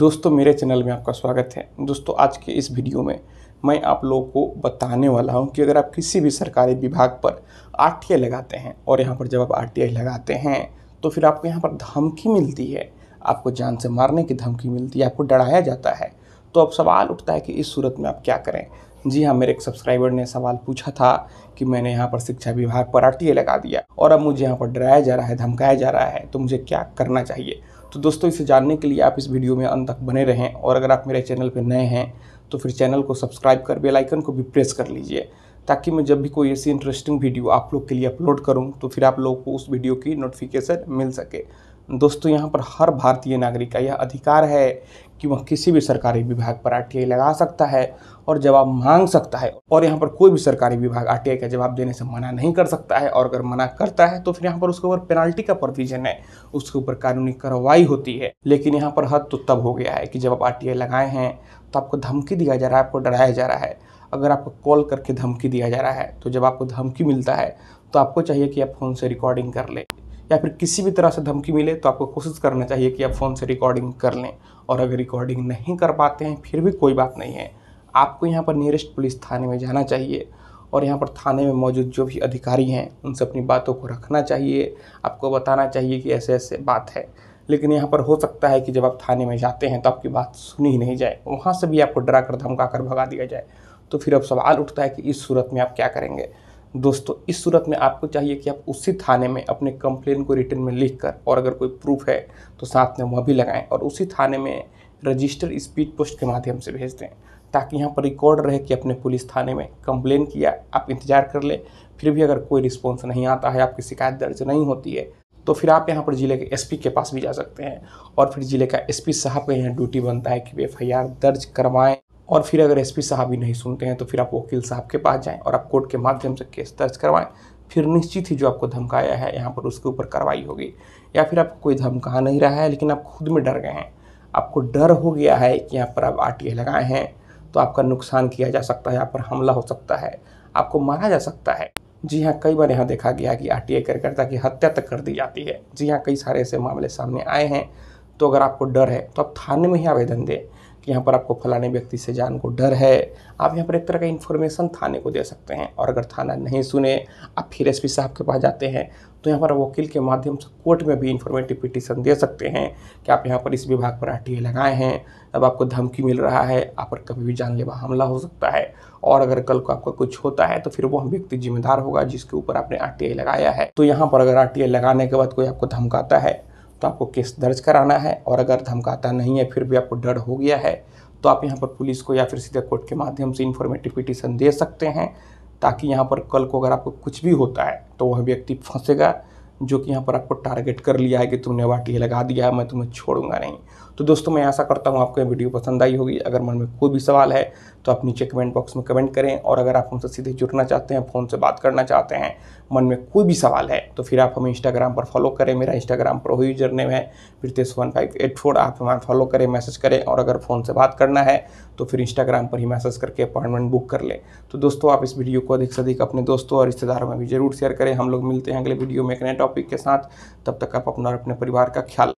दोस्तों मेरे चैनल में आपका स्वागत है दोस्तों आज के इस वीडियो में मैं आप लोगों को बताने वाला हूं कि अगर आप किसी भी सरकारी विभाग पर आर लगाते हैं और यहां पर जब आप आर लगाते हैं तो फिर आपको यहां पर धमकी मिलती है आपको जान से मारने की धमकी मिलती है आपको डराया जाता है तो अब सवाल उठता है कि इस सूरत में आप क्या करें जी हाँ मेरे एक सब्सक्राइबर ने सवाल पूछा था कि मैंने यहाँ पर शिक्षा विभाग पर आर लगा दिया और अब मुझे यहाँ पर डराया जा रहा है धमकाया जा रहा है तो मुझे क्या करना चाहिए तो दोस्तों इसे जानने के लिए आप इस वीडियो में अंत तक बने रहें और अगर आप मेरे चैनल पर नए हैं तो फिर चैनल को सब्सक्राइब कर बेल आइकन को भी प्रेस कर लीजिए ताकि मैं जब भी कोई ऐसी इंटरेस्टिंग वीडियो आप लोग के लिए अपलोड करूं तो फिर आप लोगों को उस वीडियो की नोटिफिकेशन मिल सके दोस्तों यहाँ पर हर भारतीय नागरिक का यह अधिकार है कि वह किसी भी सरकारी विभाग पर आर लगा सकता है और जवाब मांग सकता है और यहाँ पर कोई भी सरकारी विभाग आर का जवाब देने से मना नहीं कर सकता है और अगर मना करता है तो फिर यहाँ पर उसके ऊपर पेनल्टी का प्रोविजन है उसके ऊपर कानूनी कार्रवाई होती है लेकिन यहाँ पर हद तो तब हो गया है कि जब आप आर लगाए हैं तो आपको धमकी दिया जा रहा है आपको डराया जा रहा है अगर आपको कॉल करके धमकी दिया जा रहा है तो जब आपको धमकी मिलता है तो आपको चाहिए कि आप फ़ोन से रिकॉर्डिंग कर लें या फिर किसी भी तरह से धमकी मिले तो आपको कोशिश करना चाहिए कि आप फ़ोन से रिकॉर्डिंग कर लें और अगर रिकॉर्डिंग नहीं कर पाते हैं फिर भी कोई बात नहीं है आपको यहाँ पर नियरेस्ट पुलिस थाने में जाना चाहिए और यहाँ पर थाने में मौजूद जो भी अधिकारी हैं उनसे अपनी बातों को रखना चाहिए आपको बताना चाहिए कि ऐसे ऐसे बात है लेकिन यहाँ पर हो सकता है कि जब आप थाने में जाते हैं तो आपकी बात सुनी ही नहीं जाए वहाँ से भी आपको डरा कर धमका कर भगा दिया जाए तो फिर अब सवाल उठता है कि इस सूरत में आप क्या करेंगे दोस्तों इस सूरत में आपको चाहिए कि आप उसी थाने में अपने कंप्लेन को रिटर्न में लिख कर और अगर कोई प्रूफ है तो साथ में वह भी लगाएं और उसी थाने में रजिस्टर स्पीड पोस्ट के माध्यम से भेज दें ताकि यहाँ पर रिकॉर्ड रहे कि अपने पुलिस थाने में कंप्लेन किया आप इंतज़ार कर लें फिर भी अगर कोई रिस्पॉन्स नहीं आता है आपकी शिकायत दर्ज नहीं होती है तो फिर आप यहाँ पर ज़िले के एसपी के पास भी जा सकते हैं और फिर ज़िले का एसपी साहब का यहाँ ड्यूटी बनता है कि वे एफ दर्ज करवाएँ और फिर अगर एसपी साहब ही नहीं सुनते हैं तो फिर आप वकील साहब के पास जाएं और आप कोर्ट के माध्यम से केस दर्ज करवाएं फिर निश्चित ही जो आपको धमकाया है यहाँ पर उसके ऊपर कार्रवाई होगी या फिर आपको कोई धमका नहीं रहा है लेकिन आप खुद में डर गए हैं आपको डर हो गया है कि यहाँ पर आप आर लगाए हैं तो आपका नुकसान किया जा सकता है यहाँ पर हमला हो सकता है आपको मारा जा सकता है जी हाँ कई बार यहाँ देखा गया कि आर कार्यकर्ता की हत्या तक कर दी जाती है जी हाँ कई सारे ऐसे मामले सामने आए हैं तो अगर आपको डर है तो आप थाने में ही आवेदन दें कि यहाँ पर आपको फलाने व्यक्ति से जान को डर है आप यहाँ पर एक तरह का इन्फॉर्मेशन थाने को दे सकते हैं और अगर थाना नहीं सुने आप फिर एस साहब के पास जाते हैं तो यहाँ पर वकील के माध्यम से कोर्ट में भी इन्फॉर्मेटिव पिटिशन दे सकते हैं कि आप यहाँ पर इस विभाग पर आर लगाए हैं अब आपको धमकी मिल रहा है आप पर कभी भी जानलेवा हमला हो सकता है और अगर कल को आपका कुछ होता है तो फिर वो हम व्यक्ति जिम्मेदार होगा जिसके ऊपर आपने आर लगाया है तो यहाँ पर अगर आर लगाने के बाद कोई आपको धमकाता है तो आपको केस दर्ज कराना है और अगर धमकाता नहीं है फिर भी आपको डर हो गया है तो आप यहाँ पर पुलिस को या फिर सीधे कोर्ट के माध्यम से इन्फॉर्मेटिव पिटीशन दे सकते हैं ताकि यहाँ पर कल को अगर आपको कुछ भी होता है तो वह व्यक्ति फंसेगा जो कि यहाँ पर आपको टारगेट कर लिया है कि तुमने वाटी लगा दिया है मैं तुम्हें छोड़ूंगा नहीं तो दोस्तों मैं ऐसा करता हूँ आपको ये वीडियो पसंद आई होगी अगर मन में कोई भी सवाल है तो आप नीचे कमेंट बॉक्स में कमेंट करें और अगर आप हमसे सीधे जुड़ना चाहते हैं फ़ोन से बात करना चाहते हैं मन में कोई भी सवाल है तो फिर आप हमें इंस्टाग्राम पर फॉलो करें मेरा इंस्टाग्राम पर हो यूजर नेम है Pritesh one five eight four आप हमारा फॉलो करें मैसेज करें और अगर फ़ोन से बात करना है तो फिर इंस्टाग्राम पर ही मैसेज करके अपॉइंटमेंट बुक कर लें तो दोस्तों आप इस वीडियो को अधिक से अधिक अपने दोस्तों और रिश्तेदारों में भी जरूर शेयर करें हम लोग मिलते हैं अगले वीडियो में एक नए टॉपिक के साथ तब तक आप अपना और अपने परिवार का ख्याल